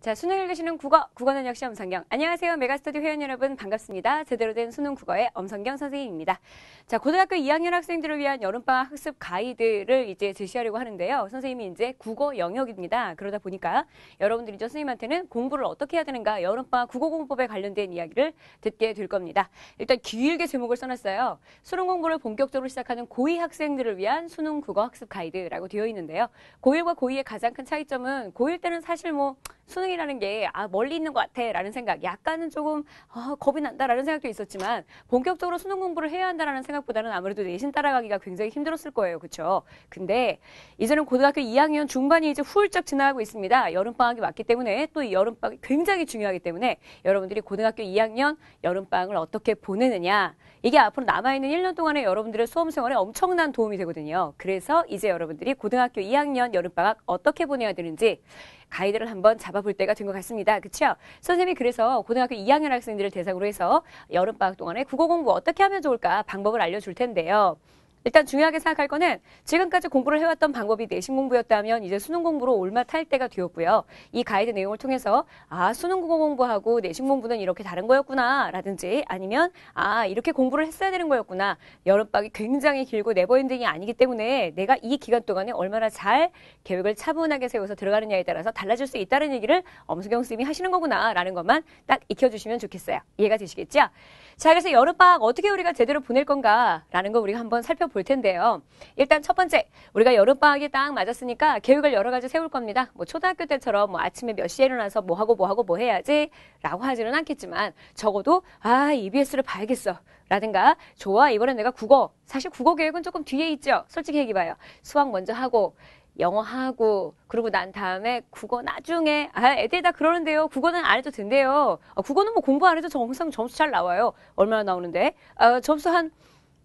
자, 수능 읽으시는 국어, 국어는 역시 엄성경. 안녕하세요. 메가스터디 회원 여러분 반갑습니다. 제대로 된 수능 국어의 엄성경 선생님입니다. 자, 고등학교 2학년 학생들을 위한 여름방학 학습 가이드를 이제 제시하려고 하는데요. 선생님이 이제 국어 영역입니다. 그러다 보니까 여러분들이 이제 선생님한테는 공부를 어떻게 해야 되는가 여름방학 국어 공법에 부 관련된 이야기를 듣게 될 겁니다. 일단 길게 제목을 써놨어요. 수능 공부를 본격적으로 시작하는 고2 학생들을 위한 수능 국어 학습 가이드라고 되어 있는데요. 고1과 고2의 가장 큰 차이점은 고1 때는 사실 뭐 수능 운동이라는 게 아, 멀리 있는 것 같아라는 생각, 약간은 조금 아, 겁이 난다라는 생각도 있었지만 본격적으로 수능 공부를 해야 한다는 생각보다는 아무래도 내신 따라가기가 굉장히 힘들었을 거예요. 그렇죠? 근데 이제는 고등학교 2학년 중반이 이제 훌쩍 지나가고 있습니다. 여름 방학이 왔기 때문에 또 이 여름 방학이 굉장히 중요하기 때문에 여러분들이 고등학교 2학년 여름 방학을 어떻게 보내느냐 이게 앞으로 남아 있는 1년 동안의 여러분들의 수험 생활에 엄청난 도움이 되거든요. 그래서 이제 여러분들이 고등학교 2학년 여름 방학 어떻게 보내야 되는지 가이드를 한번 잡아볼 때가 된 것 같습니다. 그렇죠? 선생님이 그래서 고등학교 2학년 학생들을 대상으로 해서 여름방학 동안에 국어 공부 어떻게 하면 좋을까 방법을 알려줄 텐데요. 일단 중요하게 생각할 거는 지금까지 공부를 해왔던 방법이 내신 공부였다면 이제 수능 공부로 올맛할 때가 되었고요. 이 가이드 내용을 통해서 아 수능 공부하고 내신 공부는 이렇게 다른 거였구나 라든지 아니면 아 이렇게 공부를 했어야 되는 거였구나 여름방이 굉장히 길고 네버엔딩이 아니기 때문에 내가 이 기간 동안에 얼마나 잘 계획을 차분하게 세워서 들어가느냐에 따라서 달라질 수 있다는 얘기를 엄수경 님이 하시는 거구나 라는 것만 딱 익혀주시면 좋겠어요. 이해가 되시겠죠? 자 그래서 여름방 어떻게 우리가 제대로 보낼 건가 라는 거 우리가 한번 살펴 볼 텐데요. 일단 첫 번째, 우리가 여름방학이 딱 맞았으니까 계획을 여러 가지 세울 겁니다. 뭐 초등학교 때처럼 뭐 아침에 몇 시에 일어나서 뭐 하고 뭐 하고 뭐 해야지 라고 하지는 않겠지만 적어도 아, EBS를 봐야겠어. 라든가 좋아, 이번엔 내가 국어. 사실 국어 계획은 조금 뒤에 있죠. 솔직히 얘기해봐요. 수학 먼저 하고 영어하고 그리고 난 다음에 국어 나중에 아 애들 다 그러는데요 국어는 안 해도 된대요 아, 국어는 뭐 공부 안 해도 정상 점수 잘 나와요 얼마나 나오는데 아, 점수 한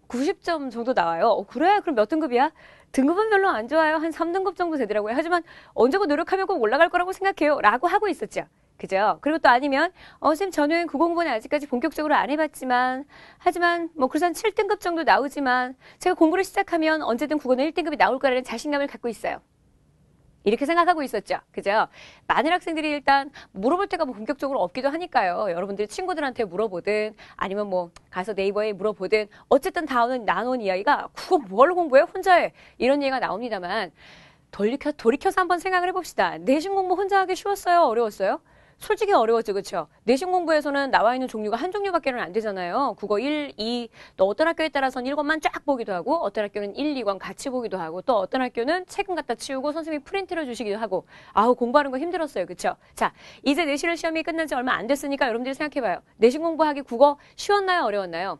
90점 정도 나와요. 어, 그래? 그럼 몇 등급이야? 등급은 별로 안 좋아요. 한 3등급 정도 되더라고요. 하지만 언제고 노력하면 꼭 올라갈 거라고 생각해요. 라고 하고 있었죠. 그죠? 그리고 또 아니면, 어, 쌤, 저는 9공부는 그 아직까지 본격적으로 안 해봤지만, 하지만, 뭐, 그래서 한 7등급 정도 나오지만, 제가 공부를 시작하면 언제든 국어는 1등급이 나올 거라는 자신감을 갖고 있어요. 이렇게 생각하고 있었죠. 그죠? 많은 학생들이 일단 물어볼 때가 뭐 본격적으로 없기도 하니까요. 여러분들이 친구들한테 물어보든 아니면 뭐 가서 네이버에 물어보든 어쨌든 다오은 나온 이야기가 그거 뭘 공부해? 혼자 해. 이런 얘기가 나옵니다만 돌이켜, 돌이켜서 한번 생각을 해봅시다. 내신 공부 혼자 하기 쉬웠어요? 어려웠어요? 솔직히 어려웠죠, 그렇죠? 내신 공부에서는 나와 있는 종류가 한 종류밖에는 안 되잖아요. 국어 1, 2, 또 어떤 학교에 따라서는 1권만 쫙 보기도 하고 어떤 학교는 1, 2권 같이 보기도 하고 또 어떤 학교는 책은 갖다 치우고 선생님이 프린트를 주시기도 하고 아우 공부하는 거 힘들었어요, 그렇죠? 자, 이제 내신을 시험이 끝난 지 얼마 안 됐으니까 여러분들이 생각해봐요. 내신 공부하기 국어 쉬웠나요, 어려웠나요?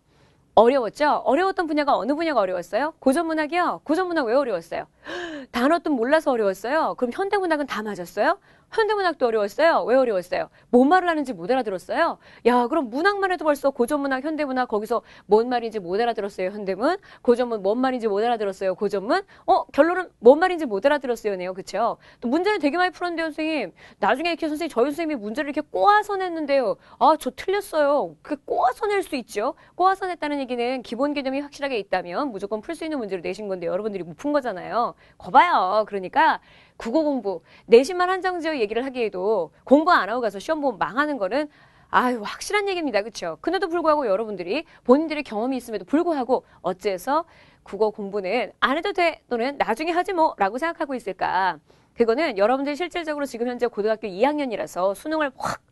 어려웠죠? 어려웠던 분야가 어느 분야가 어려웠어요? 고전문학이요? 고전문학 왜 어려웠어요? 단어 좀 몰라서 어려웠어요? 그럼 현대문학은 다 맞았어요? 현대문학도 어려웠어요. 왜 어려웠어요? 뭔 말을 하는지 못 알아들었어요. 야, 그럼 문학만 해도 벌써 고전문학, 현대문학 거기서 뭔 말인지 못 알아들었어요. 현대문 고전문 뭔 말인지 못 알아들었어요. 고전문 어 결론은 뭔 말인지 못 알아들었어요네요. 그렇죠? 또문제는 되게 많이 풀었는데 선생님 나중에 이렇게 선생님 저희 선생님이 문제를 이렇게 꼬아서 냈는데요. 아, 저 틀렸어요. 그 꼬아서 낼 수 있죠. 꼬아서 냈다는 얘기는 기본 개념이 확실하게 있다면 무조건 풀 수 있는 문제를 내신 건데 여러분들이 못 푼 거잖아요. 거봐요. 그러니까 국어 공부 내신만 한정지어 얘기를 하기에도 공부 안 하고 가서 시험 보면 망하는 거는 아유 확실한 얘기입니다. 그렇죠? 그래도 불구하고 여러분들이 본인들의 경험이 있음에도 불구하고 어째서 국어 공부는 안 해도 돼 또는 나중에 하지 뭐 라고 생각하고 있을까? 그거는 여러분들이 실질적으로 지금 현재 고등학교 2학년이라서 수능을 확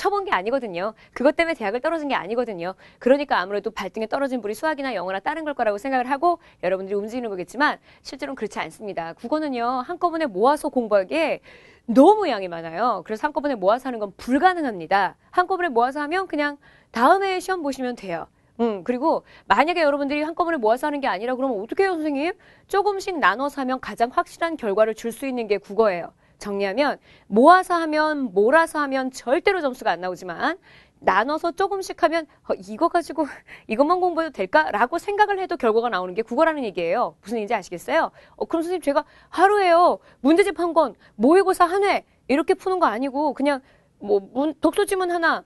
쳐본 게 아니거든요. 그것 때문에 대학을 떨어진 게 아니거든요. 그러니까 아무래도 발등에 떨어진 불이 수학이나 영어나 다른 걸 거라고 생각을 하고 여러분들이 움직이는 거겠지만 실제로는 그렇지 않습니다. 국어는요. 한꺼번에 모아서 공부하기에 너무 양이 많아요. 그래서 한꺼번에 모아서 하는 건 불가능합니다. 한꺼번에 모아서 하면 그냥 다음에 시험 보시면 돼요. 음, 그리고 만약에 여러분들이 한꺼번에 모아서 하는 게 아니라 그러면 어떻게 해요, 선생님? 조금씩 나눠서 하면 가장 확실한 결과를 줄 수 있는 게 국어예요. 정리하면 모아서 하면 몰아서 하면 절대로 점수가 안 나오지만 나눠서 조금씩 하면 어, 이거 가지고 이것만 공부해도 될까라고 생각을 해도 결과가 나오는 게 국어라는 얘기예요. 무슨 얘기인지 아시겠어요? 어, 그럼 선생님 제가 하루에요. 문제집 한 권, 모의고사 한 회 이렇게 푸는 거 아니고 그냥 뭐 문, 독서지문 하나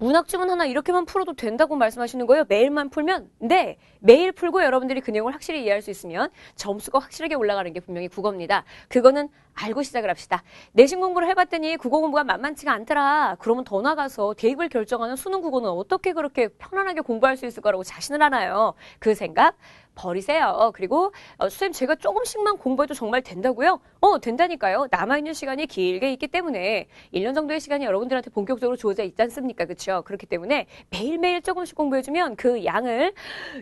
문학 지문 하나 이렇게만 풀어도 된다고 말씀하시는 거예요? 매일만 풀면? 네, 매일 풀고 여러분들이 그 내용을 확실히 이해할 수 있으면 점수가 확실하게 올라가는 게 분명히 국어입니다. 그거는 알고 시작을 합시다. 내신 공부를 해봤더니 국어 공부가 만만치가 않더라. 그러면 더 나가서 대입을 결정하는 수능 국어는 어떻게 그렇게 편안하게 공부할 수 있을 거라고 자신을 하나요? 그 생각 버리세요. 어, 그리고 어, 선생님 제가 조금씩만 공부해도 정말 된다고요? 어, 된다니까요. 남아있는 시간이 길게 있기 때문에 1년 정도의 시간이 여러분들한테 본격적으로 주어져 있지 않습니까? 그렇죠? 그렇기 때문에 매일매일 조금씩 공부해주면 그 양을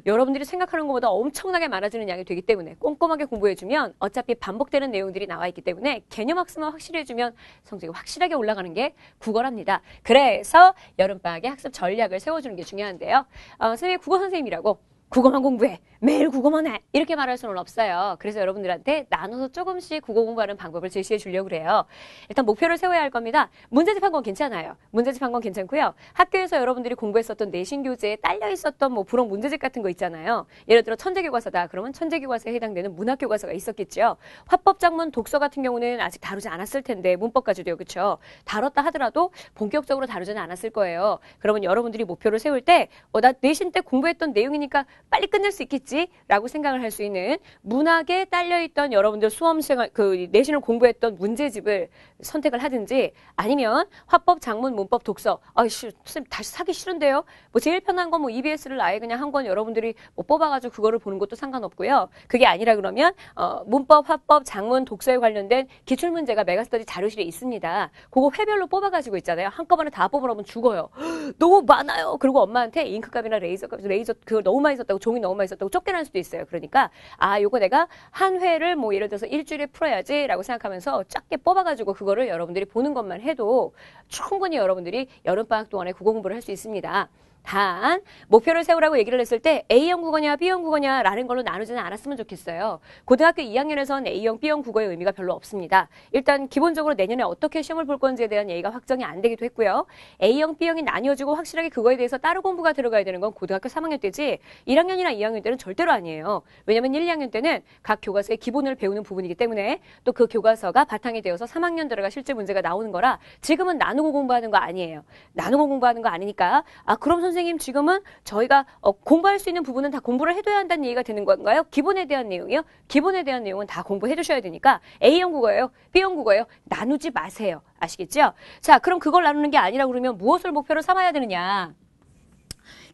여러분들이 생각하는 것보다 엄청나게 많아지는 양이 되기 때문에 꼼꼼하게 공부해주면 어차피 반복되는 내용들이 나와 있기 때문에 개념학습만 확실히 해주면 성적이 확실하게 올라가는 게 국어랍니다. 그래서 여름방학의 학습 전략을 세워주는 게 중요한데요. 어, 선생님 국어 선생님이라고 국어만 공부해. 매일 국어만 해. 이렇게 말할 수는 없어요. 그래서 여러분들한테 나눠서 조금씩 국어 공부하는 방법을 제시해 주려고 그래요. 일단 목표를 세워야 할 겁니다. 문제집 한 권 괜찮아요. 문제집 한 권 괜찮고요. 학교에서 여러분들이 공부했었던 내신 교재에 딸려 있었던 뭐 부록 문제집 같은 거 있잖아요. 예를 들어 천재교과서다. 그러면 천재교과서에 해당되는 문학교과서가 있었겠죠. 화법작문 독서 같은 경우는 아직 다루지 않았을 텐데 문법까지도요. 그렇죠? 다뤘다 하더라도 본격적으로 다루지는 않았을 거예요. 그러면 여러분들이 목표를 세울 때 어, 나 내신 때 공부했던 내용이니까 빨리 끝낼 수 있겠지라고 생각을 할 수 있는 문학에 딸려있던 여러분들 수험생 활그 내신을 공부했던 문제집을 선택을 하든지 아니면 화법, 장문, 문법, 독서 아이씨 선생님 다시 사기 싫은데요. 뭐 제일 편한 건뭐 EBS를 아예 그냥 한 권 여러분들이 뭐 뽑아가지고 그거를 보는 것도 상관없고요. 그게 아니라 그러면 어, 문법, 화법, 장문, 독서에 관련된 기출 문제가 메가스터디 자료실에 있습니다. 그거 회별로 뽑아가지고 있잖아요. 한꺼번에 다 뽑으면 라 죽어요. 너무 많아요. 그리고 엄마한테 잉크값이나 레이저값, 레이저 그 너무 많이 썼 있었다고 종이 너무 많이 있었다고 쫓겨날 수도 있어요. 그러니까 아 요거 내가 한 회를 뭐 예를 들어서 일주일에 풀어야지라고 생각하면서 작게 뽑아가지고 그거를 여러분들이 보는 것만 해도 충분히 여러분들이 여름방학 동안에 국어 공부를 할 수 있습니다. 단 목표를 세우라고 얘기를 했을 때 A형 국어냐 B형 국어냐라는 걸로 나누지는 않았으면 좋겠어요. 고등학교 2학년에선 A형 B형 국어의 의미가 별로 없습니다. 일단 기본적으로 내년에 어떻게 시험을 볼 건지에 대한 얘기가 확정이 안 되기도 했고요. A형 B형이 나뉘어지고 확실하게 그거에 대해서 따로 공부가 들어가야 되는 건 고등학교 3학년 때지 1학년이나 2학년 때는 절대로 아니에요. 왜냐면 1, 2학년 때는 각 교과서의 기본을 배우는 부분이기 때문에 또 그 교과서가 바탕이 되어서 3학년 들어가 실제 문제가 나오는 거라 지금은 나누고 공부하는 거 아니에요. 나누고 공부하는 거 아니니까 아 그럼 선생님 선생님 지금은 저희가 어, 공부할 수 있는 부분은 다 공부를 해둬야 한다는 얘기가 되는 건가요? 기본에 대한 내용이요? 기본에 대한 내용은 다 공부해 두셔야 되니까 A형 국어예요? B형 국어예요? 나누지 마세요. 아시겠죠? 자 그럼 그걸 나누는 게 아니라 그러면 무엇을 목표로 삼아야 되느냐?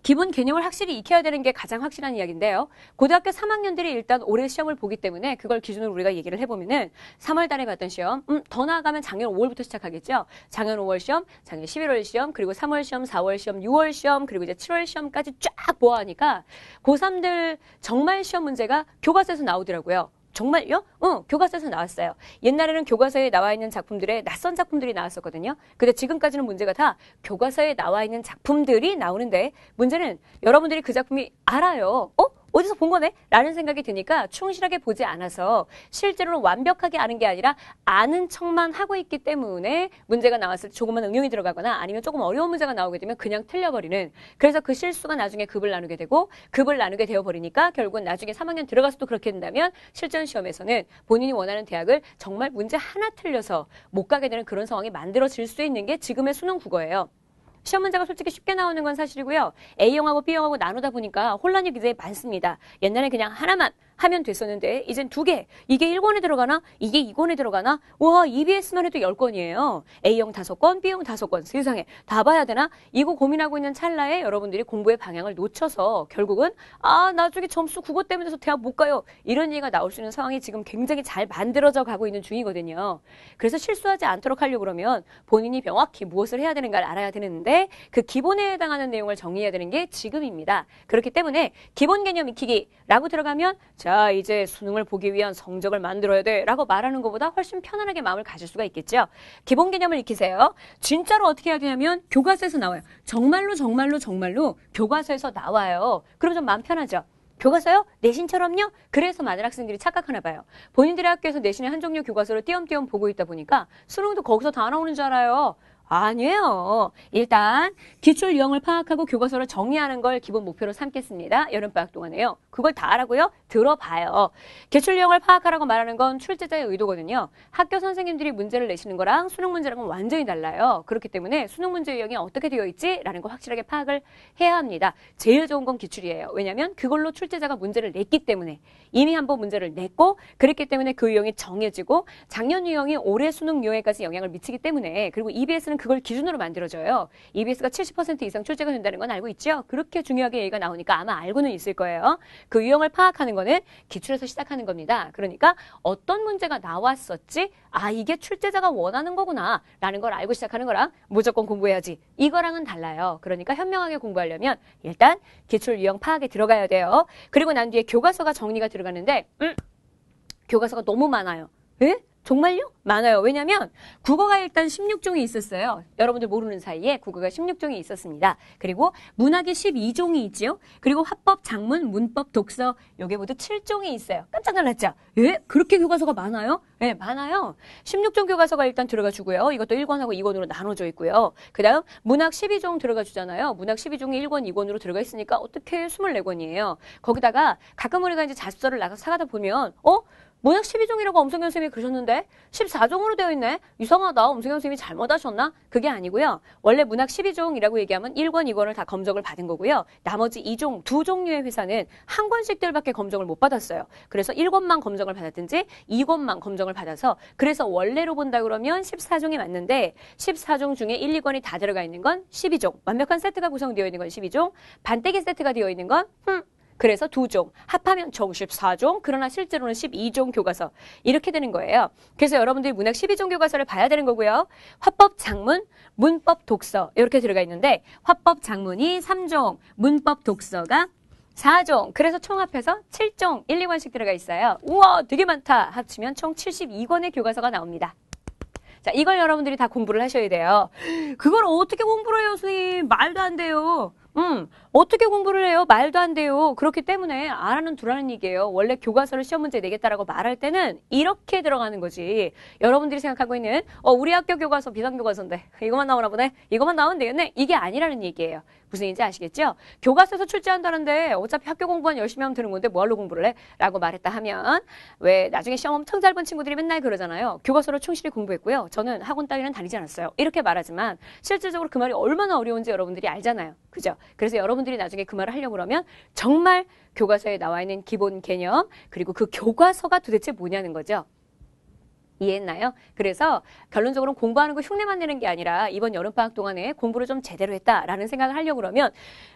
기본 개념을 확실히 익혀야 되는 게 가장 확실한 이야기인데요. 고등학교 3학년들이 일단 올해 시험을 보기 때문에 그걸 기준으로 우리가 얘기를 해보면은 3월 달에 봤던 시험, 음, 더 나아가면 작년 5월부터 시작하겠죠. 작년 5월 시험, 작년 11월 시험, 그리고 3월 시험, 4월 시험, 6월 시험, 그리고 이제 7월 시험까지 쫙보아하니까 고3들 정말 시험 문제가 교과서에서 나오더라고요. 정말요? 어, 교과서에서 나왔어요. 옛날에는 교과서에 나와 있는 작품들의 낯선 작품들이 나왔었거든요. 근데 지금까지는 문제가 다 교과서에 나와 있는 작품들이 나오는데 문제는 여러분들이 그 작품이 알아요. 어? 어디서 본 거네? 라는 생각이 드니까 충실하게 보지 않아서 실제로 는 완벽하게 아는 게 아니라 아는 척만 하고 있기 때문에 문제가 나왔을 때 조금만 응용이 들어가거나 아니면 조금 어려운 문제가 나오게 되면 그냥 틀려버리는 그래서 그 실수가 나중에 급을 나누게 되고 급을 나누게 되어버리니까 결국은 나중에 3학년 들어가서도 그렇게 된다면 실전 시험에서는 본인이 원하는 대학을 정말 문제 하나 틀려서 못 가게 되는 그런 상황이 만들어질 수 있는 게 지금의 수능 국어예요. 시험 문제가 솔직히 쉽게 나오는 건 사실이고요. A형하고 B형하고 나누다 보니까 혼란이 굉장히 많습니다. 옛날에 그냥 하나만 하면 됐었는데 이젠 두 개. 이게 1권에 들어가나? 이게 2권에 들어가나? 와, EBS만 해도 10권이에요. A형 5권, B형 5권. 세상에. 다 봐야 되나? 이거 고민하고 있는 찰나에 여러분들이 공부의 방향을 놓쳐서 결국은 아, 나중에 점수 국어 때문에 서 대학 못 가요. 이런 얘기가 나올 수 있는 상황이 지금 굉장히 잘 만들어져 가고 있는 중이거든요. 그래서 실수하지 않도록 하려고 그러면 본인이 명확히 무엇을 해야 되는가를 알아야 되는데 그 기본에 해당하는 내용을 정리해야 되는 게 지금입니다. 그렇기 때문에 기본 개념 익히기라고 들어가면 자, 이제 수능을 보기 위한 성적을 만들어야 돼 라고 말하는 것보다 훨씬 편안하게 마음을 가질 수가 있겠죠. 기본 개념을 익히세요. 진짜로 어떻게 해야 되냐면 교과서에서 나와요. 정말로 정말로 정말로 교과서에서 나와요. 그럼 좀 마음 편하죠. 교과서요? 내신처럼요? 그래서 많은 학생들이 착각하나 봐요. 본인들의 학교에서 내신의 한 종류 교과서를 띄엄띄엄 보고 있다 보니까 수능도 거기서 다 나오는 줄 알아요. 아니에요. 일단 기출 유형을 파악하고 교과서를 정리하는 걸 기본 목표로 삼겠습니다. 여름 방학 동안에요. 그걸 다 하라고요? 들어봐요. 기출 유형을 파악하라고 말하는 건 출제자의 의도거든요. 학교 선생님들이 문제를 내시는 거랑 수능 문제랑은 완전히 달라요. 그렇기 때문에 수능 문제 유형이 어떻게 되어 있지라는 걸 확실하게 파악을 해야 합니다. 제일 좋은 건 기출이에요. 왜냐하면 그걸로 출제자가 문제를 냈기 때문에 이미 한번 문제를 냈고 그랬기 때문에 그 유형이 정해지고 작년 유형이 올해 수능 유형에까지 영향을 미치기 때문에 그리고 EBS는 그걸 기준으로 만들어져요. EBS가 70% 이상 출제가 된다는 건 알고 있죠? 그렇게 중요하게 얘기가 나오니까 아마 알고는 있을 거예요. 그 유형을 파악하는 거는 기출에서 시작하는 겁니다. 그러니까 어떤 문제가 나왔었지? 아, 이게 출제자가 원하는 거구나. 라는 걸 알고 시작하는 거랑 무조건 공부해야지. 이거랑은 달라요. 그러니까 현명하게 공부하려면 일단 기출 유형 파악에 들어가야 돼요. 그리고 난 뒤에 교과서가 정리가 들어가는데, 음, 교과서가 너무 많아요. 에? 정말요? 많아요. 왜냐면 국어가 일단 16종이 있었어요. 여러분들 모르는 사이에 국어가 16종이 있었습니다. 그리고 문학이 12종이 있죠 그리고 화법, 장문, 문법, 독서 요게 모두 7종이 있어요. 깜짝 놀랐죠? 예? 그렇게 교과서가 많아요? 예, 많아요. 16종 교과서가 일단 들어가 주고요. 이것도 1권하고 2권으로 나눠져 있고요. 그다음 문학 12종 들어가 주잖아요. 문학 12종이 1권, 2권으로 들어가 있으니까 어떻게 24권이에요. 거기다가 가끔 우리가 이제 자습서를 나가서 사가다 보면 어? 모약 12종이라고 엄성경 선생님이 그러셨는데 14종으로 되어 있네. 이상하다. 엄성경 선생님이 잘못하셨나? 그게 아니고요. 원래 문학 12종이라고 얘기하면 1권, 2권을 다 검정을 받은 거고요. 나머지 2종, 두 종류의 회사는 한 권씩들밖에 검정을 못 받았어요. 그래서 1권만 검정을 받았든지 2권만 검정을 받아서 그래서 원래로 본다 그러면 14종이 맞는데 14종 중에 1, 2권이 다 들어가 있는 건 12종. 완벽한 세트가 구성되어 있는 건 12종. 반대기 세트가 되어 있는 건 흠, 그래서 2종 합하면 총 14종, 그러나 실제로는 12종 교과서 이렇게 되는 거예요. 그래서 여러분들이 문학 12종 교과서를 봐야 되는 거고요. 화법 장문, 문법 독서 이렇게 들어가 있는데 화법 장문이 3종, 문법 독서가 4종, 그래서 총합해서 7종, 1, 2권씩 들어가 있어요. 우와, 되게 많다. 합치면 총 72권의 교과서가 나옵니다. 자, 이걸 여러분들이 다 공부를 하셔야 돼요. 그걸 어떻게 공부를 해요, 선생님? 말도 안 돼요. 음, 어떻게 공부를 해요? 말도 안 돼요. 그렇기 때문에 알아는 두라는 얘기예요. 원래 교과서를 시험 문제 내겠다라고 말할 때는 이렇게 들어가는 거지. 여러분들이 생각하고 있는 어, 우리 학교 교과서 비상교과서인데 이것만 나오나 보네. 이것만 나오면 되겠네. 이게 아니라는 얘기예요. 무슨 얘인지 아시겠죠? 교과서에서 출제한다는데 어차피 학교 공부만 열심히 하면 되는 건데 뭐하러 공부를 해? 라고 말했다 하면 왜 나중에 시험 엄청 잘본 친구들이 맨날 그러잖아요. 교과서로 충실히 공부했고요. 저는 학원 따위는 다니지 않았어요. 이렇게 말하지만 실질적으로 그 말이 얼마나 어려운지 여러분들이 알잖아요. 그죠? 그래서 여러분들이 나중에 그 말을 하려고 그러면 정말 교과서에 나와 있는 기본 개념 그리고 그 교과서가 도대체 뭐냐는 거죠. 이해했나요? 그래서 결론적으로 공부하는 거 흉내만 내는 게 아니라 이번 여름방학 동안에 공부를 좀 제대로 했다라는 생각을 하려고 그러면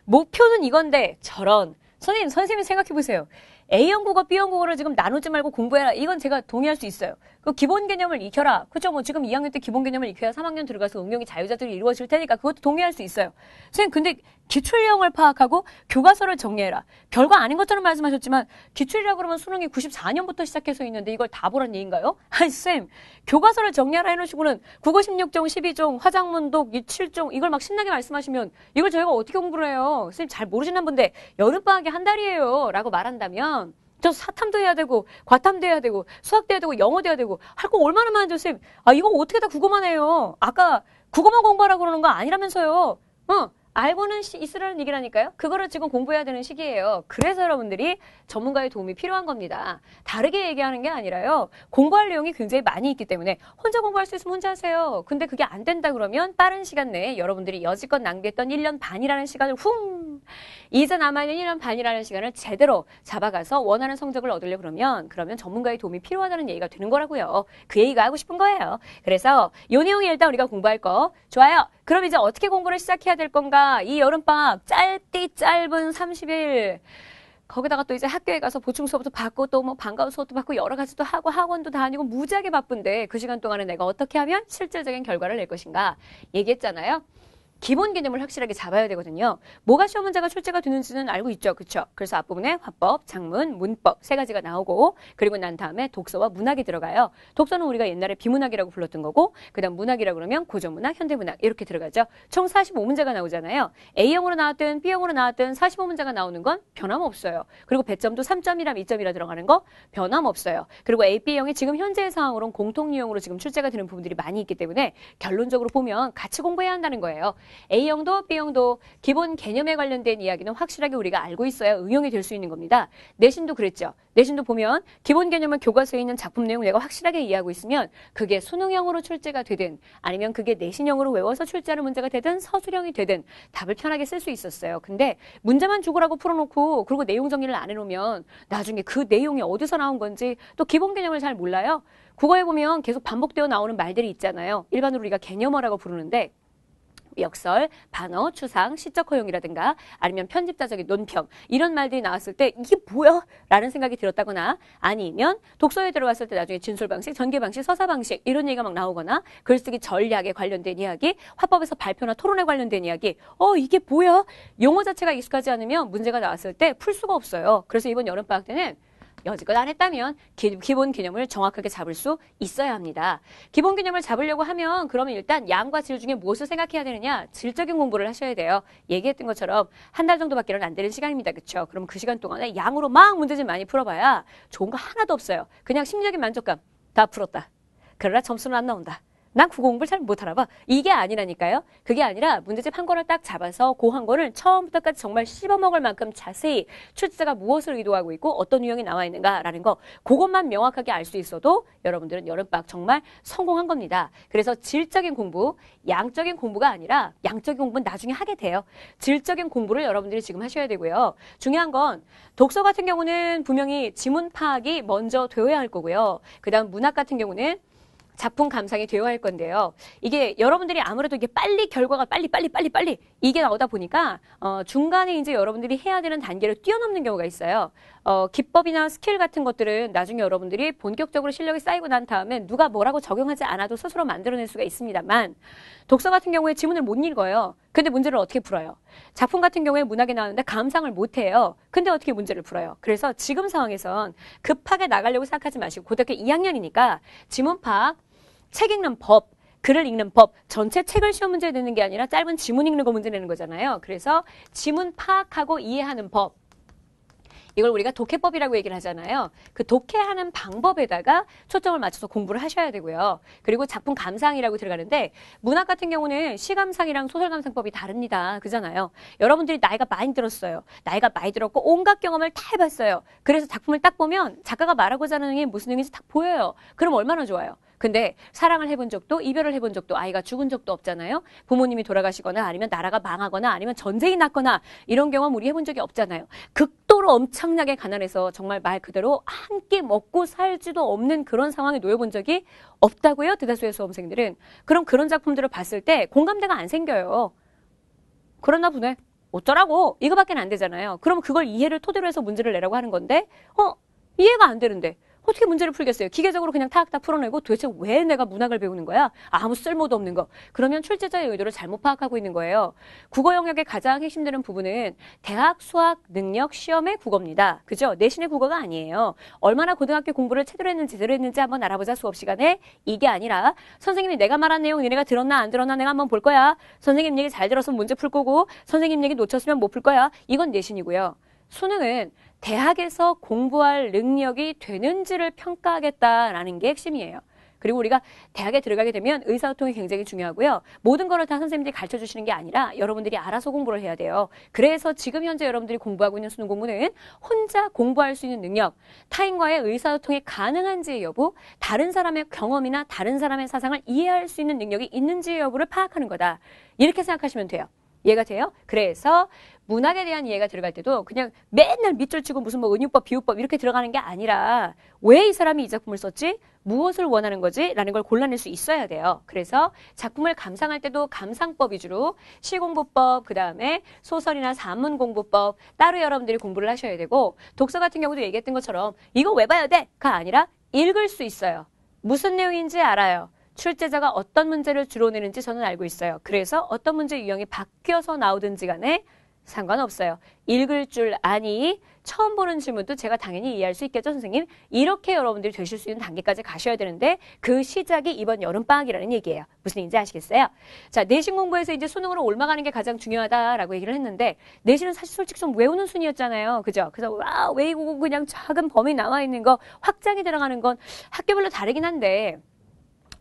목표는 이건데 저런 선생님, 선생님 생각해 보세요. A형 국어, B형 국어를 지금 나누지 말고 공부해라. 이건 제가 동의할 수 있어요. 그 기본 개념을 익혀라. 그죠? 렇뭐 지금 2학년 때 기본 개념을 익혀야 3학년 들어가서 응용이 자유자재로 이루어질 테니까 그것도 동의할 수 있어요. 선생님, 근데 기출형을 파악하고 교과서를 정리해라. 별거 아닌 것처럼 말씀하셨지만 기출이라고 그러면 수능이 94년부터 시작해서 있는데 이걸 다 보란 얘기인가요? 아니, 쌤. 교과서를 정리하라 해놓으시고는 국어 16종, 12종, 화장문독, 7종 이걸 막 신나게 말씀하시면 이걸 저희가 어떻게 공부를 해요? 선생님 잘 모르시는 분데 여름방학이 한 달이에요. 라고 말한다면 저 사탐도 해야 되고 과탐도 해야 되고 수학도 해야 되고 영어도 해야 되고 할 거 얼마나 많은데 선생님 아 이거 어떻게 다 국어만 해요. 아까 국어만 공부하라고 그러는 거 아니라면서요. 응. 어? 알고는 있으라는 얘기라니까요. 그거를 지금 공부해야 되는 시기예요. 그래서 여러분들이 전문가의 도움이 필요한 겁니다. 다르게 얘기하는 게 아니라요. 공부할 내용이 굉장히 많이 있기 때문에 혼자 공부할 수 있으면 혼자 하세요. 근데 그게 안 된다 그러면 빠른 시간 내에 여러분들이 여지껏 낭비했던 1년 반이라는 시간을 훅 이제 남아있는 1년 반이라는 시간을 제대로 잡아가서 원하는 성적을 얻으려 그러면 그러면 전문가의 도움이 필요하다는 얘기가 되는 거라고요. 그 얘기가 하고 싶은 거예요. 그래서 요 내용이 일단 우리가 공부할 거 좋아요. 그럼 이제 어떻게 공부를 시작해야 될 건가? 이 여름방학 짧디 짧은 30일. 거기다가 또 이제 학교에 가서 보충 수업도 받고 또 뭐 반가운 수업도 받고 여러 가지도 하고 학원도 다니고 무지하게 바쁜데 그 시간 동안에 내가 어떻게 하면 실질적인 결과를 낼 것인가 얘기했잖아요. 기본 개념을 확실하게 잡아야 되거든요. 뭐가 시험 문제가 출제가 되는지는 알고 있죠. 그렇죠? 그래서 앞부분에 화법, 장문, 문법 세 가지가 나오고 그리고 난 다음에 독서와 문학이 들어가요. 독서는 우리가 옛날에 비문학이라고 불렀던 거고 그다음 문학이라고 그러면 고전문학, 현대문학 이렇게 들어가죠. 총 45문제가 나오잖아요. A형으로 나왔든 B형으로 나왔든 45문제가 나오는 건 변함없어요. 그리고 배점도 3점이랑 2점이라 들어가는 거 변함없어요. 그리고 A, B형이 지금 현재의 상황으로는 공통 유형으로 지금 출제가 되는 부분들이 많이 있기 때문에 결론적으로 보면 같이 공부해야 한다는 거예요. A형도 B형도 기본 개념에 관련된 이야기는 확실하게 우리가 알고 있어야 응용이 될 수 있는 겁니다. 내신도 그랬죠. 내신도 보면 기본 개념은 교과서에 있는 작품 내용 내가 확실하게 이해하고 있으면 그게 수능형으로 출제가 되든 아니면 그게 내신형으로 외워서 출제하는 문제가 되든 서술형이 되든 답을 편하게 쓸 수 있었어요. 근데 문제만 주고라고 풀어놓고 그리고 내용 정리를 안 해놓으면 나중에 그 내용이 어디서 나온 건지 또 기본 개념을 잘 몰라요. 국어에 보면 계속 반복되어 나오는 말들이 있잖아요. 일반으로 우리가 개념어라고 부르는데 역설, 반어, 추상, 시적 허용이라든가 아니면 편집자적인 논평 이런 말들이 나왔을 때 이게 뭐야? 라는 생각이 들었다거나 아니면 독서에 들어왔을 때 나중에 진술 방식, 전개 방식, 서사 방식 이런 얘기가 막 나오거나 글쓰기 전략에 관련된 이야기, 화법에서 발표나 토론에 관련된 이야기 어 이게 뭐야? 용어 자체가 익숙하지 않으면 문제가 나왔을 때 풀 수가 없어요. 그래서 이번 여름방학 때는 여지껏 안 했다면 기, 기본 개념을 정확하게 잡을 수 있어야 합니다. 기본 개념을 잡으려고 하면 그러면 일단 양과 질 중에 무엇을 생각해야 되느냐? 질적인 공부를 하셔야 돼요. 얘기했던 것처럼 한 달 정도밖에는 안 되는 시간입니다. 그렇죠? 그럼 그 시간 동안에 양으로 막 문제집 많이 풀어봐야 좋은 거 하나도 없어요. 그냥 심리적인 만족감 다 풀었다. 그러나 점수는 안 나온다. 난 국어 공부를 잘 못하나 봐. 이게 아니라니까요. 그게 아니라 문제집 한 권을 딱 잡아서 고 한 권을 처음부터까지 정말 씹어먹을 만큼 자세히 출제자가 무엇을 의도하고 있고 어떤 유형이 나와 있는가라는 거 그것만 명확하게 알 수 있어도 여러분들은 여름방 정말 성공한 겁니다. 그래서 질적인 공부, 양적인 공부가 아니라 양적인 공부는 나중에 하게 돼요. 질적인 공부를 여러분들이 지금 하셔야 되고요. 중요한 건 독서 같은 경우는 분명히 지문 파악이 먼저 되어야 할 거고요. 그 다음 문학 같은 경우는 작품 감상이 되어야 할 건데요. 이게 여러분들이 아무래도 이게 빨리 결과가 빨리 빨리 빨리 빨리 이게 나오다 보니까 어, 중간에 이제 여러분들이 해야 되는 단계를 뛰어넘는 경우가 있어요. 어, 기법이나 스킬 같은 것들은 나중에 여러분들이 본격적으로 실력이 쌓이고 난 다음에 누가 뭐라고 적용하지 않아도 스스로 만들어낼 수가 있습니다만 독서 같은 경우에 지문을 못 읽어요. 근데 문제를 어떻게 풀어요? 작품 같은 경우에 문학이 나오는데 감상을 못 해요. 근데 어떻게 문제를 풀어요? 그래서 지금 상황에선 급하게 나가려고 생각하지 마시고 고등학교 2학년이니까 지문 파악 책 읽는 법, 글을 읽는 법, 전체 책을 시험 문제 내는 게 아니라 짧은 지문 읽는 거 문제 내는 거잖아요. 그래서 지문 파악하고 이해하는 법, 이걸 우리가 독해법이라고 얘기를 하잖아요. 그 독해하는 방법에다가 초점을 맞춰서 공부를 하셔야 되고요. 그리고 작품 감상이라고 들어가는데 문학 같은 경우는 시감상이랑 소설 감상법이 다릅니다. 그잖아요. 여러분들이 나이가 많이 들었어요. 나이가 많이 들었고 온갖 경험을 다 해봤어요. 그래서 작품을 딱 보면 작가가 말하고자 하는 게 무슨 의미인지 딱 보여요. 그럼 얼마나 좋아요. 근데 사랑을 해본 적도 이별을 해본 적도 아이가 죽은 적도 없잖아요. 부모님이 돌아가시거나 아니면 나라가 망하거나 아니면 전쟁이 났거나 이런 경험 우리 해본 적이 없잖아요. 극 정도로 엄청나게 가난해서 정말 말 그대로 한끼 먹고 살지도 없는 그런 상황에 놓여본 적이 없다고요? 대다수의 수험생들은. 그럼 그런 작품들을 봤을 때 공감대가 안 생겨요. 그러나 보네. 어쩌라고. 이거밖에 안 되잖아요. 그럼 그걸 이해를 토대로 해서 문제를 내라고 하는 건데, 어, 이해가 안 되는데. 어떻게 문제를 풀겠어요? 기계적으로 그냥 탁탁 풀어내고 도대체 왜 내가 문학을 배우는 거야? 아무 쓸모도 없는 거. 그러면 출제자의 의도를 잘못 파악하고 있는 거예요. 국어 영역의 가장 핵심되는 부분은 대학 수학 능력 시험의 국어입니다. 그죠? 내신의 국어가 아니에요. 얼마나 고등학교 공부를 제대로 했는지 제대로 했는지 한번 알아보자 수업 시간에 이게 아니라 선생님이 내가 말한 내용 얘네가 들었나 안 들었나 내가 한번 볼 거야. 선생님 얘기 잘 들어서 문제 풀 거고 선생님 얘기 놓쳤으면 못 풀 거야. 이건 내신이고요. 수능은 대학에서 공부할 능력이 되는지를 평가하겠다라는 게 핵심이에요. 그리고 우리가 대학에 들어가게 되면 의사소통이 굉장히 중요하고요. 모든 걸 다 선생님들이 가르쳐 주시는 게 아니라 여러분들이 알아서 공부를 해야 돼요. 그래서 지금 현재 여러분들이 공부하고 있는 수능 공부는 혼자 공부할 수 있는 능력, 타인과의 의사소통이 가능한지의 여부, 다른 사람의 경험이나 다른 사람의 사상을 이해할 수 있는 능력이 있는지의 여부를 파악하는 거다. 이렇게 생각하시면 돼요. 이해가 돼요? 그래서 문학에 대한 이해가 들어갈 때도 그냥 맨날 밑줄 치고 무슨 뭐 은유법, 비유법 이렇게 들어가는 게 아니라 왜 이 사람이 이 작품을 썼지? 무엇을 원하는 거지? 라는 걸 골라낼 수 있어야 돼요. 그래서 작품을 감상할 때도 감상법 위주로 시공부법, 그 다음에 소설이나 산문 공부법 따로 여러분들이 공부를 하셔야 되고 독서 같은 경우도 얘기했던 것처럼 이거 왜 봐야 돼? 가 아니라 읽을 수 있어요. 무슨 내용인지 알아요. 출제자가 어떤 문제를 주로 내는지 저는 알고 있어요. 그래서 어떤 문제 유형이 바뀌어서 나오든지 간에 상관없어요. 읽을 줄 아니 처음 보는 질문도 제가 당연히 이해할 수 있겠죠, 선생님? 이렇게 여러분들이 되실 수 있는 단계까지 가셔야 되는데 그 시작이 이번 여름방학이라는 얘기예요. 무슨 얘기인지 아시겠어요? 자, 내신 공부에서 이제 수능으로 올라가는 게 가장 중요하다라고 얘기를 했는데 내신은 사실 솔직히 좀 외우는 순이었잖아요. 그죠? 그래서 와, 외우고 그냥 작은 범위 나와 있는 거 확장이 들어가는 건 학교별로 다르긴 한데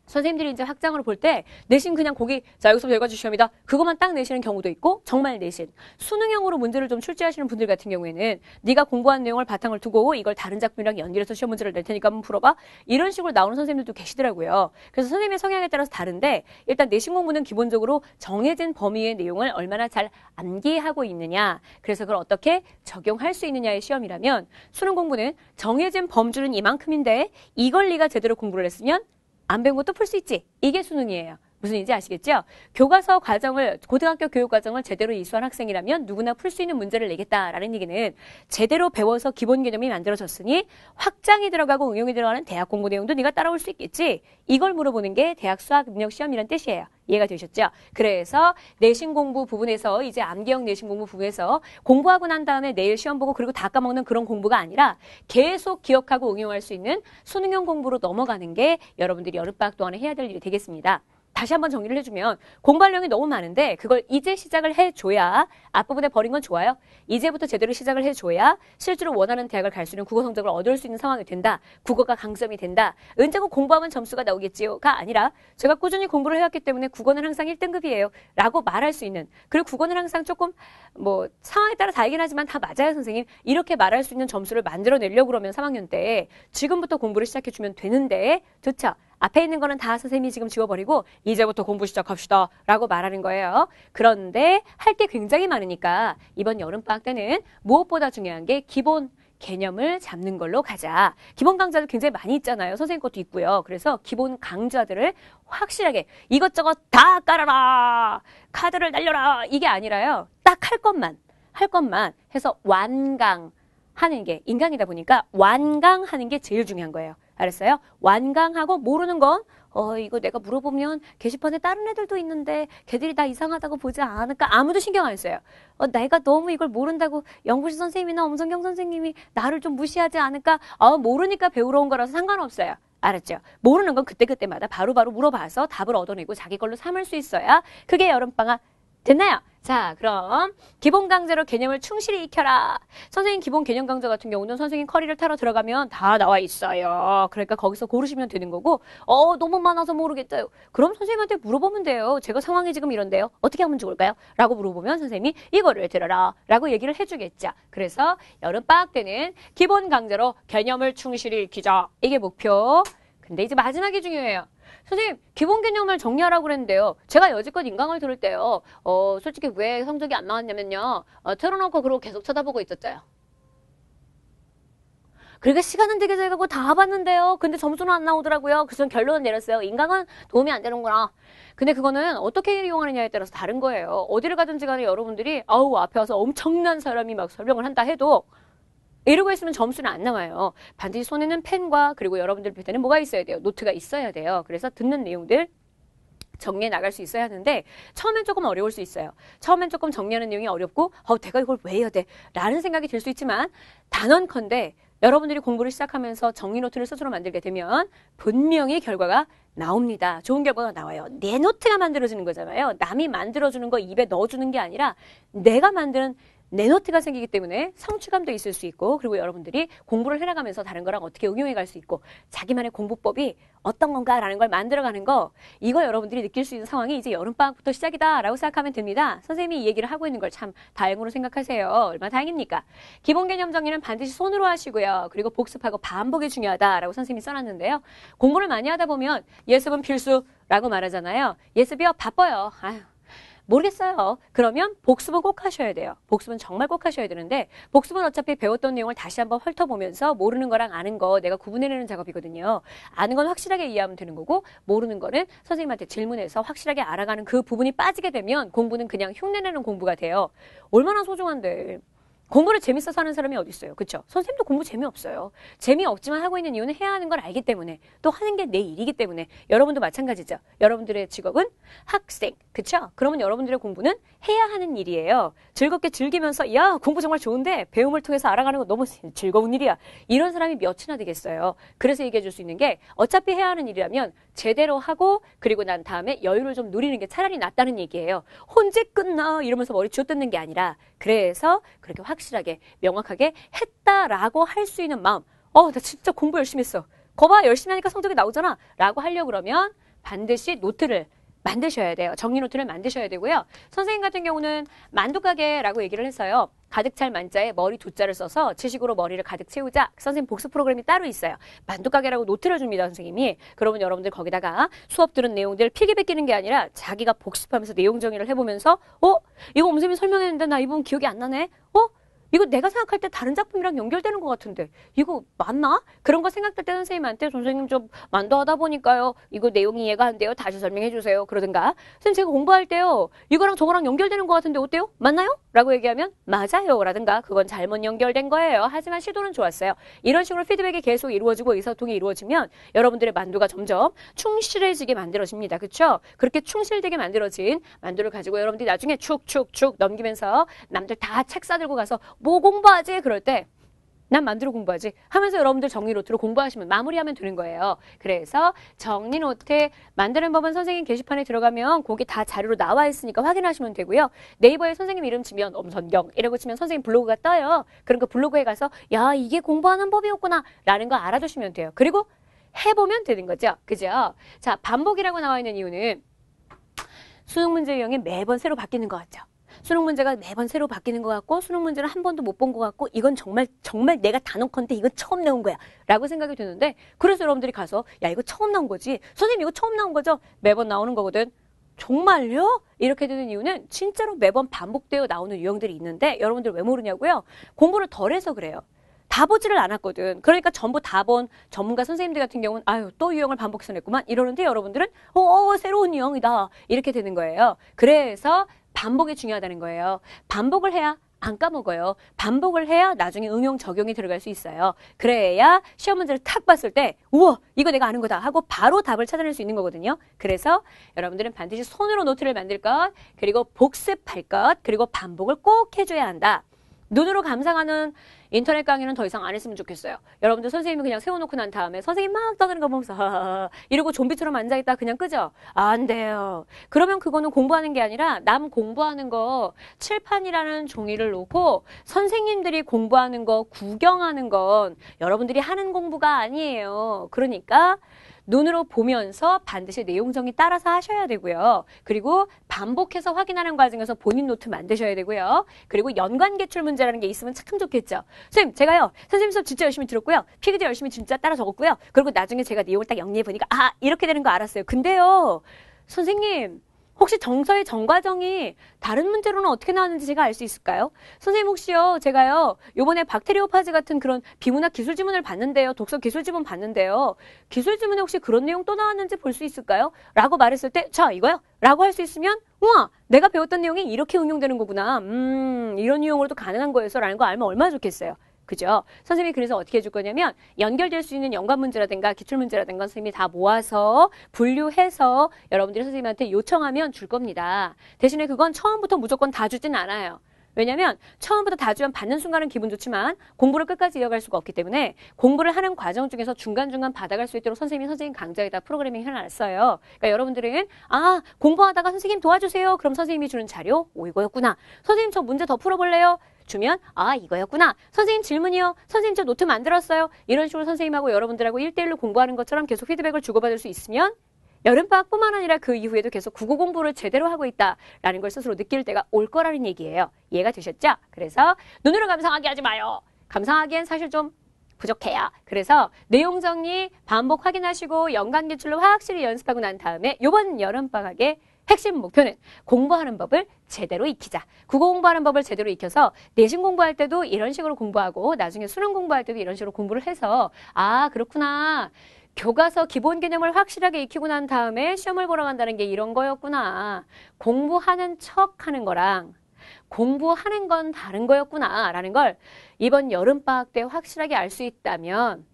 선생님들이 이제 학장으로 볼 때 내신 그냥 고기 자 여기서 결과 주시합니다. 그것만 딱 내시는 경우도 있고 정말 내신 수능형으로 문제를 좀 출제하시는 분들 같은 경우에는 네가 공부한 내용을 바탕을 두고 이걸 다른 작품이랑 연결해서 시험 문제를 낼 테니까 한번 풀어봐 이런 식으로 나오는 선생님들도 계시더라고요. 그래서 선생님의 성향에 따라서 다른데 일단 내신 공부는 기본적으로 정해진 범위의 내용을 얼마나 잘 암기하고 있느냐 그래서 그걸 어떻게 적용할 수 있느냐의 시험이라면 수능 공부는 정해진 범주는 이만큼인데 이걸 네가 제대로 공부를 했으면 안 배운 것도 풀 수 있지. 이게 수능이에요. 무슨 인지 아시겠죠? 교과서 과정을 고등학교 교육 과정을 제대로 이수한 학생이라면 누구나 풀 수 있는 문제를 내겠다라는 얘기는 제대로 배워서 기본 개념이 만들어졌으니 확장이 들어가고 응용이 들어가는 대학 공부 내용도 네가 따라올 수 있겠지. 이걸 물어보는 게 대학 수학 능력 시험이란 뜻이에요. 이해가 되셨죠? 그래서 내신 공부 부분에서 이제 암기형 내신 공부 부분에서 공부하고 난 다음에 내일 시험 보고 그리고 다 까먹는 그런 공부가 아니라 계속 기억하고 응용할 수 있는 수능형 공부로 넘어가는 게 여러분들이 여름방학 동안에 해야 될 일이 되겠습니다. 다시 한번 정리를 해주면 공부하려이 너무 많은데 그걸 이제 시작을 해줘야 앞부분에 버린 건 좋아요. 이제부터 제대로 시작을 해줘야 실제로 원하는 대학을 갈 수 있는 국어 성적을 얻을 수 있는 상황이 된다. 국어가 강점이 된다. 은자고 공부하면 점수가 나오겠지요가 아니라 제가 꾸준히 공부를 해왔기 때문에 국어는 항상 1등급이에요. 라고 말할 수 있는 그리고 국어는 항상 조금 뭐 상황에 따라 다르긴 하지만 다 맞아요 선생님. 이렇게 말할 수 있는 점수를 만들어내려고 그러면 3학년 때 지금부터 공부를 시작해주면 되는데 좋죠. 앞에 있는 거는 다 선생님이 지금 지워버리고 이제부터 공부 시작합시다 라고 말하는 거예요. 그런데 할 게 굉장히 많으니까 이번 여름방학 때는 무엇보다 중요한 게 기본 개념을 잡는 걸로 가자. 기본 강좌도 굉장히 많이 있잖아요. 선생님 것도 있고요. 그래서 기본 강좌들을 확실하게 이것저것 다 깔아라. 카드를 날려라. 이게 아니라요. 딱 할 것만 할 것만 해서 완강 하는 게 인강이다 보니까 완강하는 게 제일 중요한 거예요. 알았어요? 완강하고 모르는 건 어, 이거 내가 물어보면 게시판에 다른 애들도 있는데 걔들이 나 이상하다고 보지 않을까 아무도 신경 안 써요. 어, 내가 너무 이걸 모른다고 영구시 선생님이나 엄성경 선생님이 나를 좀 무시하지 않을까? 어, 모르니까 배우러 온 거라서 상관없어요. 알았죠? 모르는 건 그때그때마다 바로바로 바로 물어봐서 답을 얻어내고 자기 걸로 삼을 수 있어야 그게 여름방학 됐나요? 자, 그럼 기본 강좌로 개념을 충실히 익혀라. 선생님 기본 개념 강좌 같은 경우는 선생님 커리를 타러 들어가면 다 나와 있어요. 그러니까 거기서 고르시면 되는 거고 어 너무 많아서 모르겠어요. 그럼 선생님한테 물어보면 돼요. 제가 상황이 지금 이런데요. 어떻게 하면 좋을까요? 라고 물어보면 선생님이 이거를 들어라 라고 얘기를 해주겠죠. 그래서 여름방학 때는 기본 강좌로 개념을 충실히 익히자. 이게 목표. 근데 이제 마지막이 중요해요. 선생님 기본 개념을 정리하라고 그랬는데요. 제가 여지껏 인강을 들을 때요. 어, 솔직히 왜 성적이 안 나왔냐면요. 어, 틀어놓고 그러고 계속 쳐다보고 있었어요. 그러니까 시간은 되게 잘 가고 다 봤는데요. 근데 점수는 안 나오더라고요. 그래서 결론을 내렸어요. 인강은 도움이 안 되는구나. 근데 그거는 어떻게 이용하느냐에 따라서 다른 거예요. 어디를 가든지 간에 여러분들이 아우 앞에 와서 엄청난 사람이 막 설명을 한다 해도 이러고 있으면 점수는 안 나와요. 반드시 손에는 펜과 그리고 여러분들 밑에는 뭐가 있어야 돼요? 노트가 있어야 돼요. 그래서 듣는 내용들 정리해 나갈 수 있어야 하는데 처음엔 조금 어려울 수 있어요. 처음엔 조금 정리하는 내용이 어렵고 어 내가 이걸 왜 해야 돼? 라는 생각이 들 수 있지만 단언컨대 여러분들이 공부를 시작하면서 정리 노트를 스스로 만들게 되면 분명히 결과가 나옵니다. 좋은 결과가 나와요. 내 노트가 만들어지는 거잖아요. 남이 만들어주는 거 입에 넣어주는 게 아니라 내가 만드는 내노트가 생기기 때문에 성취감도 있을 수 있고 그리고 여러분들이 공부를 해나가면서 다른 거랑 어떻게 응용해 갈 수 있고 자기만의 공부법이 어떤 건가라는 걸 만들어가는 거 이거 여러분들이 느낄 수 있는 상황이 이제 여름방학부터 시작이다라고 생각하면 됩니다. 선생님이 이 얘기를 하고 있는 걸 참 다행으로 생각하세요. 얼마나 다행입니까? 기본 개념 정리는 반드시 손으로 하시고요. 그리고 복습하고 반복이 중요하다라고 선생님이 써놨는데요. 공부를 많이 하다 보면 예습은 필수라고 말하잖아요. 예습이요 바빠요. 아휴 모르겠어요. 그러면 복습은 꼭 하셔야 돼요. 복습은 정말 꼭 하셔야 되는데 복습은 어차피 배웠던 내용을 다시 한번 훑어보면서 모르는 거랑 아는 거 내가 구분해내는 작업이거든요. 아는 건 확실하게 이해하면 되는 거고 모르는 거는 선생님한테 질문해서 확실하게 알아가는 그 부분이 빠지게 되면 공부는 그냥 흉내내는 공부가 돼요. 얼마나 소중한데. 공부를 재밌어서 하는 사람이 어디 있어요. 그렇죠? 선생님도 공부 재미없어요. 재미없지만 하고 있는 이유는 해야 하는 걸 알기 때문에 또 하는 게 내 일이기 때문에 여러분도 마찬가지죠. 여러분들의 직업은 학생. 그렇죠? 그러면 여러분들의 공부는 해야 하는 일이에요. 즐겁게 즐기면서 야, 공부 정말 좋은데 배움을 통해서 알아가는 건 너무 즐거운 일이야. 이런 사람이 몇이나 되겠어요. 그래서 얘기해 줄 수 있는 게 어차피 해야 하는 일이라면 제대로 하고 그리고 난 다음에 여유를 좀 누리는 게 차라리 낫다는 얘기예요. 혼재 끝나 이러면서 머리 쥐어뜯는 게 아니라 그래서 그렇게 확실하게 명확하게 했다라고 할 수 있는 마음. 어, 나 진짜 공부 열심히 했어. 거봐 열심히 하니까 성적이 나오잖아. 라고 하려 고 그러면 반드시 노트를 만드셔야 돼요. 정리노트를 만드셔야 되고요. 선생님 같은 경우는 만두가게라고 얘기를 했어요. 가득 찰 만자에 머리 두자를 써서 지식으로 머리를 가득 채우자. 선생님 복습 프로그램이 따로 있어요. 만두가게라고 노트를 줍니다, 선생님이. 그러면 여러분들 거기다가 수업 들은 내용들 을 필기 베끼는 게 아니라 자기가 복습하면서 내용 정리를 해보면서 어? 이거 엄쌤이 설명했는데 나 이 부분 기억이 안 나네? 어? 이거 내가 생각할 때 다른 작품이랑 연결되는 것 같은데 이거 맞나? 그런 거 생각될 때 선생님한테 선생님 좀 만도하다 보니까요. 이거 내용이 이해가 안 돼요. 다시 설명해 주세요. 그러든가 선생님 제가 공부할 때요. 이거랑 저거랑 연결되는 것 같은데 어때요? 맞나요? 라고 얘기하면 맞아요. 라든가 그건 잘못 연결된 거예요. 하지만 시도는 좋았어요. 이런 식으로 피드백이 계속 이루어지고 의사통이 소 이루어지면 여러분들의 만두가 점점 충실해지게 만들어집니다. 그렇죠? 그렇게 충실되게 만들어진 만두를 가지고 여러분들이 나중에 축축축 넘기면서 남들 다책사들고 가서 뭐 공부하지? 그럴 때 난 만들어 공부하지 하면서 여러분들 정리노트로 공부하시면 마무리하면 되는 거예요. 그래서 정리노트 만드는 법은 선생님 게시판에 들어가면 거기 다 자료로 나와 있으니까 확인하시면 되고요. 네이버에 선생님 이름 치면 엄선경 이라고 치면 선생님 블로그가 떠요. 그러니까 블로그에 가서 야 이게 공부하는 법이었구나 라는 거 알아두시면 돼요. 그리고 해보면 되는 거죠. 그죠? 자 반복이라고 나와 있는 이유는 수능 문제 유형이 매번 새로 바뀌는 것 같죠. 수능 문제가 매번 새로 바뀌는 것 같고 수능 문제를 한 번도 못 본 것 같고 이건 정말 정말 내가 단언컨대 이거 처음 나온 거야 라고 생각이 드는데 그래서 여러분들이 가서 야 이거 처음 나온 거지 선생님 이거 처음 나온 거죠? 매번 나오는 거거든 정말요? 이렇게 되는 이유는 진짜로 매번 반복되어 나오는 유형들이 있는데 여러분들 왜 모르냐고요? 공부를 덜 해서 그래요. 다 보지를 않았거든. 그러니까 전부 다 본 전문가 선생님들 같은 경우는 아유 또 유형을 반복해서 냈구만 이러는데 여러분들은 어, 어 새로운 유형이다 이렇게 되는 거예요. 그래서 반복이 중요하다는 거예요. 반복을 해야 안 까먹어요. 반복을 해야 나중에 응용 적용이 들어갈 수 있어요. 그래야 시험 문제를 탁 봤을 때 우와 이거 내가 아는 거다 하고 바로 답을 찾아낼 수 있는 거거든요. 그래서 여러분들은 반드시 손으로 노트를 만들 것 그리고 복습할 것 그리고 반복을 꼭 해줘야 한다. 눈으로 감상하는 인터넷 강의는 더 이상 안 했으면 좋겠어요. 여러분들 선생님이 그냥 세워놓고 난 다음에 선생님 막 떠드는 거 보면서 이러고 좀비처럼 앉아있다 그냥 끄죠? 아, 안 돼요. 그러면 그거는 공부하는 게 아니라 남 공부하는 거 칠판이라는 종이를 놓고 선생님들이 공부하는 거 구경하는 건 여러분들이 하는 공부가 아니에요. 그러니까 눈으로 보면서 반드시 내용정이 따라서 하셔야 되고요. 그리고 반복해서 확인하는 과정에서 본인 노트 만드셔야 되고요. 그리고 연관 개출 문제라는 게 있으면 참 좋겠죠. 선생님, 제가요. 선생님 수업 진짜 열심히 들었고요. 피그도 열심히 진짜 따라 적었고요. 그리고 나중에 제가 내용을 딱영리해 보니까 아, 이렇게 되는 거 알았어요. 근데요. 선생님, 혹시 정서의 정과정이 다른 문제로는 어떻게 나왔는지 제가 알 수 있을까요? 선생님 혹시요, 제가요, 요번에 박테리오파즈 같은 그런 비문학 기술 지문을 봤는데요. 독서 기술 지문 봤는데요. 기술 지문에 혹시 그런 내용 또 나왔는지 볼 수 있을까요? 라고 말했을 때, 자, 이거요? 라고 할 수 있으면, 우와, 내가 배웠던 내용이 이렇게 응용되는 거구나. 음, 이런 유형으로도 가능한 거였서 라는 거 알면 얼마나 좋겠어요. 그죠? 선생님이 그래서 어떻게 해줄 거냐면 연결될 수 있는 연관 문제라든가 기출 문제라든가 선생님이 다 모아서 분류해서 여러분들이 선생님한테 요청하면 줄 겁니다. 대신에 그건 처음부터 무조건 다 주진 않아요. 왜냐하면 처음부터 다주면 받는 순간은 기분 좋지만 공부를 끝까지 이어갈 수가 없기 때문에 공부를 하는 과정 중에서 중간중간 받아갈 수 있도록 선생님이 선생님 강좌에다 프로그래밍 해놨어요. 그러니까 여러분들은 아 공부하다가 선생님 도와주세요. 그럼 선생님이 주는 자료 오 이거였구나. 선생님 저 문제 더 풀어볼래요? 주면 아 이거였구나 선생님 질문이요 선생님 저 노트 만들었어요 이런 식으로 선생님하고 여러분들하고 일대일로 공부하는 것처럼 계속 피드백을 주고받을 수 있으면 여름방학뿐만 아니라 그 이후에도 계속 국어 공부를 제대로 하고 있다라는 걸 스스로 느낄 때가 올 거라는 얘기예요. 이해가 되셨죠? 그래서 눈으로 감상하게 하지 마요. 감상하기엔 사실 좀 부족해요. 그래서 내용 정리 반복 확인하시고 연관 기출로 확실히 연습하고 난 다음에 이번 여름방학에 핵심 목표는 공부하는 법을 제대로 익히자. 국어 공부하는 법을 제대로 익혀서 내신 공부할 때도 이런 식으로 공부하고 나중에 수능 공부할 때도 이런 식으로 공부를 해서 아 그렇구나. 교과서 기본 개념을 확실하게 익히고 난 다음에 시험을 보러 간다는 게 이런 거였구나. 공부하는 척 하는 거랑 공부하는 건 다른 거였구나 라는 걸 이번 여름방학 때 확실하게 알 수 있다면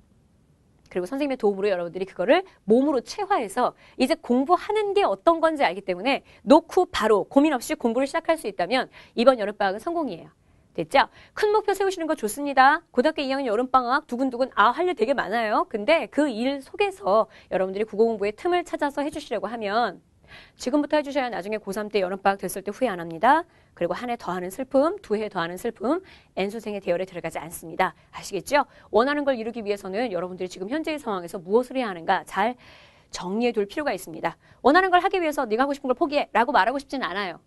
그리고 선생님의 도움으로 여러분들이 그거를 몸으로 체화해서 이제 공부하는 게 어떤 건지 알기 때문에 놓고 바로 고민 없이 공부를 시작할 수 있다면 이번 여름방학은 성공이에요. 됐죠? 큰 목표 세우시는 거 좋습니다. 고등학교 2학년 여름방학 두근두근 아 할 일 되게 많아요. 근데 그 일 속에서 여러분들이 국어 공부의 틈을 찾아서 해주시려고 하면 지금부터 해주셔야 나중에 고3 때 여름방학 됐을 때 후회 안 합니다. 그리고 한 해 더하는 슬픔, 두 해 더하는 슬픔, N수생의 대열에 들어가지 않습니다. 아시겠죠? 원하는 걸 이루기 위해서는 여러분들이 지금 현재의 상황에서 무엇을 해야 하는가 잘 정리해 둘 필요가 있습니다. 원하는 걸 하기 위해서 네가 하고 싶은 걸 포기해 라고 말하고 싶진 않아요.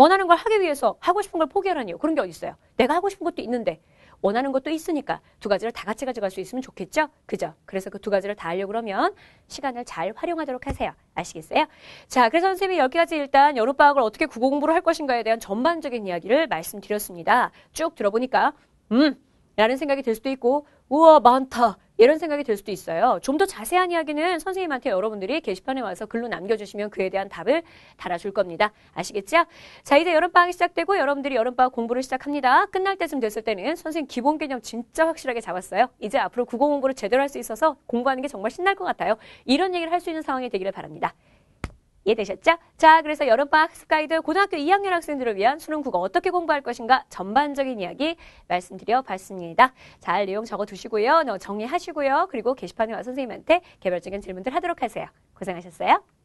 원하는 걸 하기 위해서 하고 싶은 걸 포기하라니요. 그런 게 어디 있어요? 내가 하고 싶은 것도 있는데 원하는 것도 있으니까 두 가지를 다 같이 가져갈 수 있으면 좋겠죠? 그죠? 그래서 그 두 가지를 다 하려고 그러면 시간을 잘 활용하도록 하세요. 아시겠어요? 자, 그래서 선생님이 여기까지 일단 여름방학을 어떻게 국어공부를 할 것인가에 대한 전반적인 이야기를 말씀드렸습니다. 쭉 들어보니까 음! 라는 생각이 들 수도 있고 우와 많다 이런 생각이 들 수도 있어요. 좀 더 자세한 이야기는 선생님한테 여러분들이 게시판에 와서 글로 남겨주시면 그에 대한 답을 달아줄 겁니다. 아시겠죠? 자, 이제 여름방학이 시작되고 여러분들이 여름방학 공부를 시작합니다. 끝날 때쯤 됐을 때는 선생님 기본 개념 진짜 확실하게 잡았어요. 이제 앞으로 국어 공부를 제대로 할 수 있어서 공부하는 게 정말 신날 것 같아요. 이런 얘기를 할 수 있는 상황이 되기를 바랍니다. 이해되셨죠? 자, 그래서 여름방학 습 가이드 고등학교 2학년 학생들을 위한 수능 국어 어떻게 공부할 것인가 전반적인 이야기 말씀드려 봤습니다. 잘 내용 적어 두시고요. 정리하시고요. 그리고 게시판에 와 선생님한테 개별적인 질문들 하도록 하세요. 고생하셨어요.